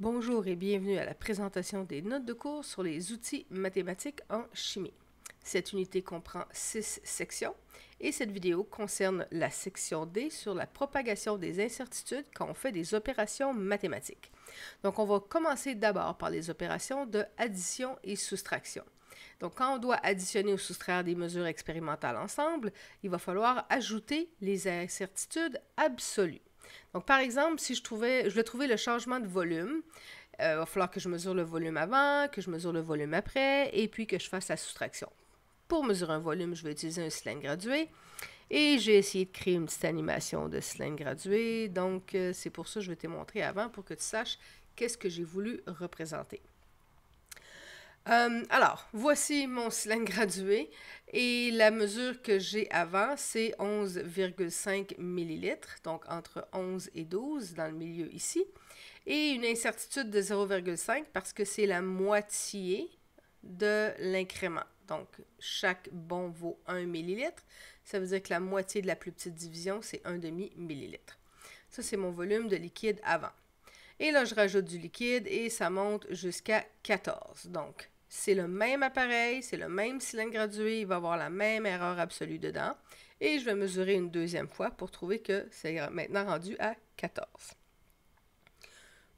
Bonjour et bienvenue à la présentation des notes de cours sur les outils mathématiques en chimie. Cette unité comprend six sections et cette vidéo concerne la section D sur la propagation des incertitudes quand on fait des opérations mathématiques. Donc on va commencer d'abord par les opérations de addition et soustraction. Donc, quand on doit additionner ou soustraire des mesures expérimentales ensemble, il va falloir ajouter les incertitudes absolues. Donc, par exemple, si je, trouvais, je vais trouver le changement de volume, euh, il va falloir que je mesure le volume avant, que je mesure le volume après, et puis que je fasse la soustraction. Pour mesurer un volume, je vais utiliser un cylindre gradué. Et j'ai essayé de créer une petite animation de cylindre gradué. Donc, euh, c'est pour ça que je vais te montrer avant pour que tu saches qu'est-ce que j'ai voulu représenter. Euh, alors, voici mon cylindre gradué et la mesure que j'ai avant, c'est 11,5 millilitres, donc entre 11 et 12 dans le milieu ici, et une incertitude de 0,5 parce que c'est la moitié de l'incrément. Donc, chaque bon vaut 1 millilitre, Ça veut dire que la moitié de la plus petite division, c'est 1,5 millilitre. Ça, c'est mon volume de liquide avant. Et là, je rajoute du liquide et ça monte jusqu'à 14. Donc, c'est le même appareil, c'est le même cylindre gradué, il va avoir la même erreur absolue dedans. Et je vais mesurer une deuxième fois pour trouver que c'est maintenant rendu à 14.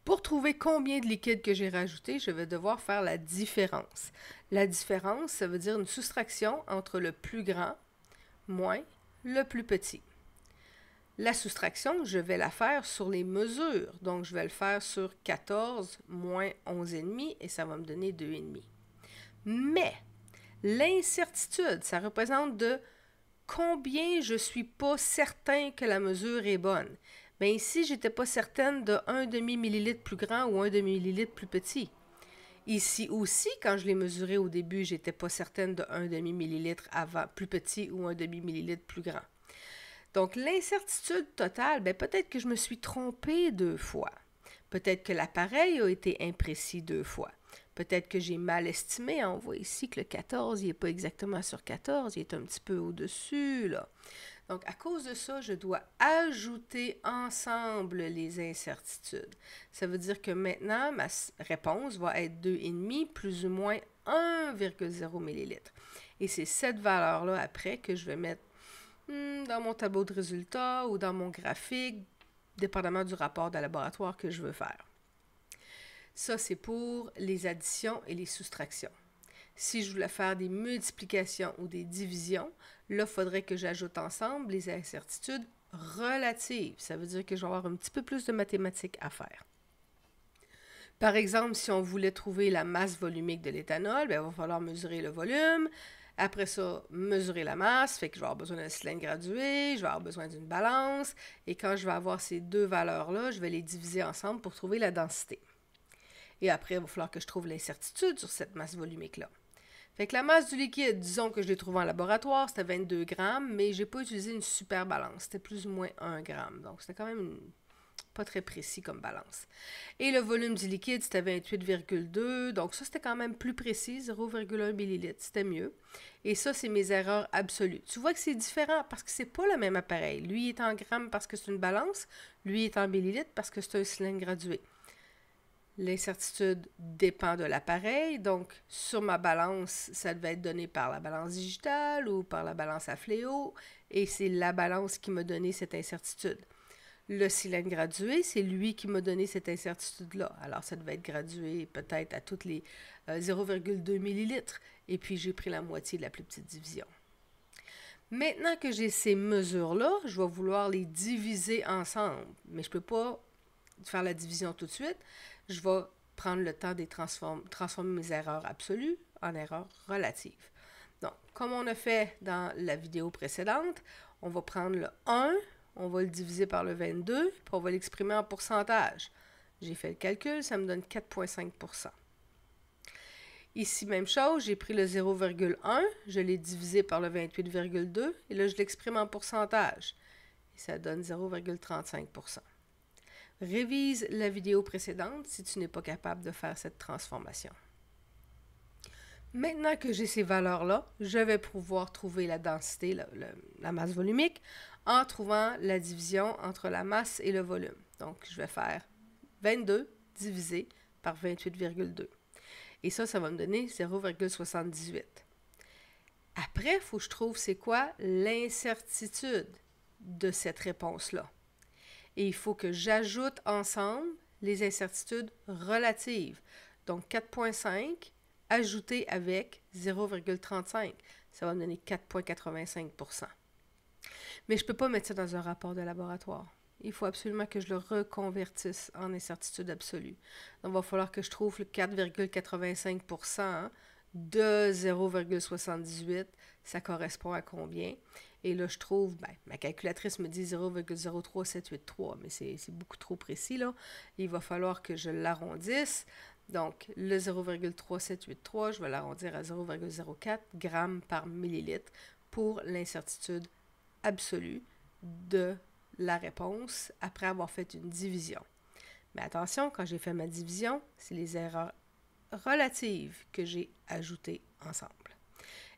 Pour trouver combien de liquide que j'ai rajouté, je vais devoir faire la différence. La différence, ça veut dire une soustraction entre le plus grand moins le plus petit. La soustraction, je vais la faire sur les mesures. Donc, je vais le faire sur 14 moins 11,5 et ça va me donner 2,5. Mais l'incertitude, ça représente de combien je suis pas certain que la mesure est bonne. Mais ben, ici, j'étais pas certaine de 1 demi millilitre plus grand ou un demi millilitre plus petit. Ici aussi, quand je l'ai mesuré au début, j'étais pas certaine de 1 demi millilitre avant plus petit ou un demi millilitre plus grand. Donc l'incertitude totale, ben, peut-être que je me suis trompée deux fois. Peut-être que l'appareil a été imprécis deux fois. Peut-être que j'ai mal estimé. Hein, on voit ici que le 14, il n'est pas exactement sur 14, il est un petit peu au-dessus. là. Donc, à cause de ça, je dois ajouter ensemble les incertitudes. Ça veut dire que maintenant, ma réponse va être 2,5 plus ou moins 1,0 millilitre. Et c'est cette valeur-là après que je vais mettre hmm, dans mon tableau de résultats ou dans mon graphique, dépendamment du rapport de laboratoire que je veux faire. Ça, c'est pour les additions et les soustractions. Si je voulais faire des multiplications ou des divisions, là, il faudrait que j'ajoute ensemble les incertitudes relatives. Ça veut dire que je vais avoir un petit peu plus de mathématiques à faire. Par exemple, si on voulait trouver la masse volumique de l'éthanol, ben, il va falloir mesurer le volume. Après ça, mesurer la masse, fait que je vais avoir besoin d'un cylindre gradué, je vais avoir besoin d'une balance. Et quand je vais avoir ces deux valeurs-là, je vais les diviser ensemble pour trouver la densité. Et après, il va falloir que je trouve l'incertitude sur cette masse volumique-là. Fait que la masse du liquide, disons que je l'ai trouvé en laboratoire, c'était 22 grammes, mais j'ai pas utilisé une super balance. C'était plus ou moins 1 gramme. Donc, c'était quand même pas très précis comme balance. Et le volume du liquide, c'était 28,2. Donc, ça, c'était quand même plus précis, 0,1 millilitre. C'était mieux. Et ça, c'est mes erreurs absolues. Tu vois que c'est différent parce que c'est pas le même appareil. Lui est en grammes parce que c'est une balance. Lui est en millilitres parce que c'est un cylindre gradué. L'incertitude dépend de l'appareil, donc sur ma balance, ça devait être donné par la balance digitale ou par la balance à fléau, et c'est la balance qui m'a donné cette incertitude. Le cylindre gradué, c'est lui qui m'a donné cette incertitude-là. Alors, ça devait être gradué peut-être à toutes les 0,2 euh, millilitres, et puis j'ai pris la moitié de la plus petite division. Maintenant que j'ai ces mesures-là, je vais vouloir les diviser ensemble, mais je ne peux pas faire la division tout de suite, je vais prendre le temps de transformer, transformer mes erreurs absolues en erreurs relatives. Donc, comme on a fait dans la vidéo précédente, on va prendre le 1, on va le diviser par le 22, puis on va l'exprimer en pourcentage. J'ai fait le calcul, ça me donne 4,5 Ici, même chose, j'ai pris le 0,1, je l'ai divisé par le 28,2, et là, je l'exprime en pourcentage. Et ça donne 0,35 Révise la vidéo précédente si tu n'es pas capable de faire cette transformation. Maintenant que j'ai ces valeurs-là, je vais pouvoir trouver la densité, la, masse volumique, en trouvant la division entre la masse et le volume. Donc, je vais faire 22 divisé par 28,2. Et ça, ça va me donner 0,78. Après, il faut que je trouve c'est quoi l'incertitude de cette réponse-là. Et il faut que j'ajoute ensemble les incertitudes relatives. Donc 4.5 ajouté avec 0,35. Ça va me donner 4,85 Mais je ne peux pas mettre ça dans un rapport de laboratoire. Il faut absolument que je le reconvertisse en incertitude absolue. Donc, il va falloir que je trouve le 4,85 de 0,78. Ça correspond à combien? Et là, je trouve, ben, ma calculatrice me dit 0,03783, mais c'est beaucoup trop précis, là. Il va falloir que je l'arrondisse. Donc, le 0,3783, je vais l'arrondir à 0,04 g par millilitre pour l'incertitude absolue de la réponse après avoir fait une division. Mais attention, quand j'ai fait ma division, c'est les erreurs relatives que j'ai ajoutées ensemble.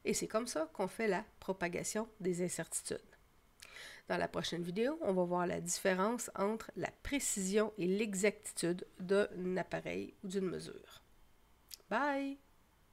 Et c'est comme ça qu'on fait la propagation des incertitudes. Dans la prochaine vidéo, on va voir la différence entre la précision et l'exactitude d'un appareil ou d'une mesure. Bye!